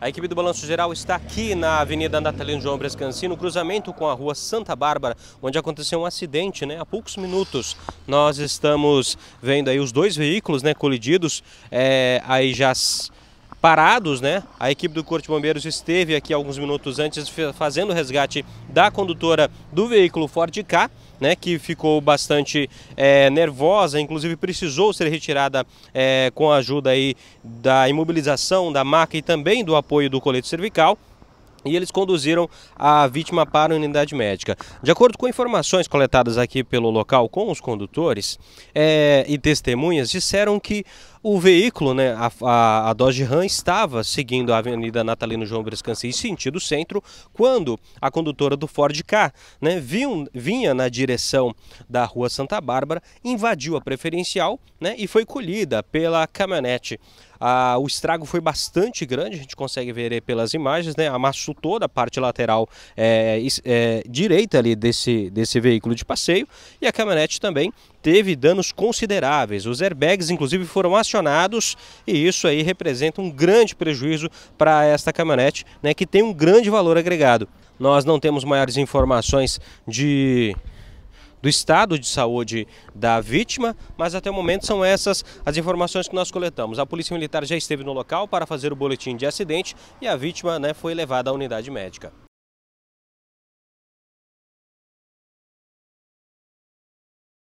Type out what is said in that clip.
A equipe do Balanço Geral está aqui na Avenida Natalino João Brescancino, cruzamento com a Rua Santa Bárbara, onde aconteceu um acidente, né? Há poucos minutos nós estamos vendo aí os dois veículos, né, colididos, é, aí já parados, né? A equipe do Corpo de Bombeiros esteve aqui alguns minutos antes fazendo o resgate da condutora do veículo Ford K, né? Que ficou bastante é, nervosa, inclusive precisou ser retirada é, com a ajuda aí da imobilização da maca e também do apoio do colete cervical e eles conduziram a vítima para a unidade médica. De acordo com informações coletadas aqui pelo local com os condutores é, e testemunhas, disseram que o veículo, né, a, a, a Dodge Ram, estava seguindo a Avenida Natalino João em sentido centro, quando a condutora do Ford Car, né, vinha, na direção da Rua Santa Bárbara, invadiu a preferencial né, e foi colhida pela caminhonete. Ah, o estrago foi bastante grande, a gente consegue ver pelas imagens, né? Amassou toda a parte lateral é, é, direita ali desse, desse veículo de passeio e a caminhonete também teve danos consideráveis. Os airbags, inclusive, foram acionados e isso aí representa um grande prejuízo para esta caminhonete, né, que tem um grande valor agregado. Nós não temos maiores informações de do estado de saúde da vítima, mas até o momento são essas as informações que nós coletamos. A Polícia Militar já esteve no local para fazer o boletim de acidente e a vítima né, foi levada à unidade médica.